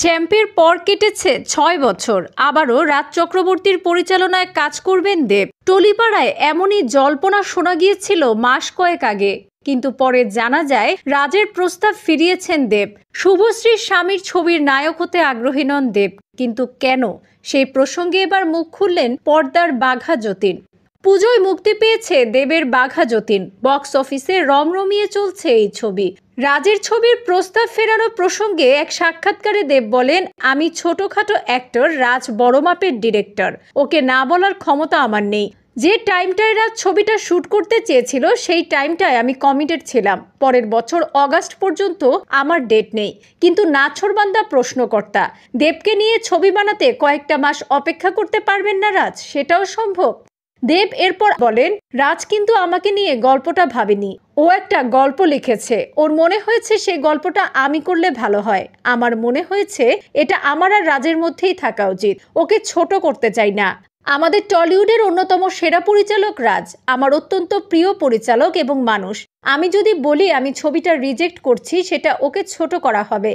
চ্যাম্পের পর কেটেছে ছয় বছর আবারও রাজ চক্রবর্তীর পরিচালনায় কাজ করবেন দেব টলিপাড়ায় এমনই জল্পনা শোনা গিয়েছিল মাস কয়েক আগে কিন্তু পরে জানা যায় রাজের প্রস্তাব ফিরিয়েছেন দেব শুভশ্রীর স্বামীর ছবির নায়ক হতে আগ্রহী নন দেব কিন্তু কেন সেই প্রসঙ্গে এবার মুখ খুললেন পর্দার বাঘা যতীন পুজোয় মুক্তি পেয়েছে দেবের বাঘা যতীন বক্স অফিসে রমরমিয়ে চলছে এই ছবি রাজের ছবির প্রস্তাব ফেরানো প্রসঙ্গে এক সাক্ষাৎকারে দেব বলেন আমি ছোটখাটো অ্যাক্টর রাজ বড় মাপের ডিরেক্টর ওকে না বলার ক্ষমতা আমার নেই যে টাইমটায় রাজ ছবিটা শ্যুট করতে চেয়েছিল সেই টাইমটায় আমি কমিটেড ছিলাম পরের বছর অগাস্ট পর্যন্ত আমার ডেট নেই কিন্তু নাছরবান্দা প্রশ্নকর্তা দেবকে নিয়ে ছবি বানাতে কয়েকটা মাস অপেক্ষা করতে পারবেন না রাজ সেটাও সম্ভব দেব এরপর বলেন রাজ কিন্তু আমাকে নিয়ে গল্পটা ভাবেনি ও একটা গল্প লিখেছে ওর মনে হয়েছে সে গল্পটা আমি করলে ভালো হয় আমার মনে হয়েছে এটা আমার আর রাজের মধ্যেই থাকা উচিত ওকে ছোট করতে চাই না আমাদের টলিউডের অন্যতম সেরা পরিচালক রাজ আমার অত্যন্ত প্রিয় পরিচালক এবং মানুষ আমি যদি বলি আমি ছবিটা রিজেক্ট করছি সেটা ওকে ছোট করা হবে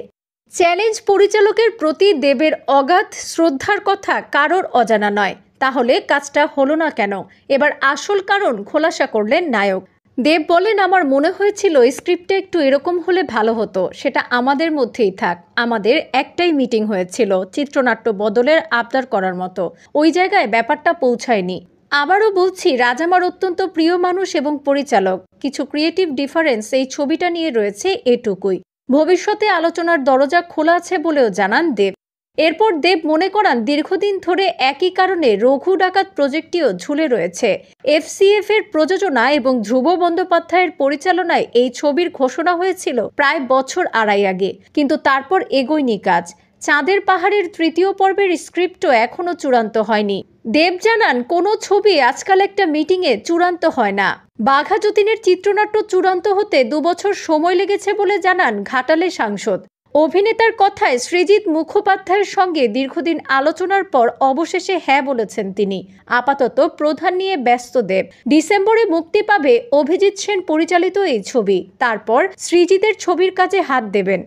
চ্যালেঞ্জ পরিচালকের প্রতি দেবের অগাধ শ্রদ্ধার কথা কারোর অজানা নয় তাহলে কাজটা হলো না কেন এবার আসল কারণ খোলাসা করলেন নায়ক দেব বলেন আমার মনে হয়েছিল স্ক্রিপ্টটা একটু এরকম হলে ভালো হতো সেটা আমাদের মধ্যেই থাক আমাদের একটাই মিটিং হয়েছিল চিত্রনাট্য বদলের আবদার করার মতো ওই জায়গায় ব্যাপারটা পৌঁছায়নি আবারও বলছি রাজ আমার অত্যন্ত প্রিয় মানুষ এবং পরিচালক কিছু ক্রিয়েটিভ ডিফারেন্স এই ছবিটা নিয়ে রয়েছে এটুকুই ভবিষ্যতে আলোচনার দরজা খোলা আছে বলেও জানান দেব এরপর দেব মনে করান দীর্ঘদিন ধরে একই কারণে রঘু ডাকাত প্রজেক্টটিও ঝুলে রয়েছে এফসিএফ এর প্রযোজনা এবং ধ্রুব বন্দ্যোপাধ্যায়ের পরিচালনায় এই ছবির ঘোষণা হয়েছিল প্রায় বছর আড়াই আগে কিন্তু তারপর এগোয়নি কাজ চাঁদের পাহাড়ের তৃতীয় পর্বের স্ক্রিপ্টও এখনও চূড়ান্ত হয়নি দেব জানান কোনো ছবি আজকাল একটা মিটিংয়ে চূড়ান্ত হয় না বাঘা যতীনের চিত্রনাট্য চূড়ান্ত হতে দুবছর সময় লেগেছে বলে জানান ঘাটালে সাংসদ অভিনেতার কথায় শ্রীজিৎ মুখোপাধ্যায়ের সঙ্গে দীর্ঘদিন আলোচনার পর অবশেষে হ্যাঁ বলেছেন তিনি আপাতত প্রধান নিয়ে ব্যস্ত দেব ডিসেম্বরে মুক্তি পাবে অভিজিৎ সেন পরিচালিত এই ছবি তারপর সৃজিতের ছবির কাজে হাত দেবেন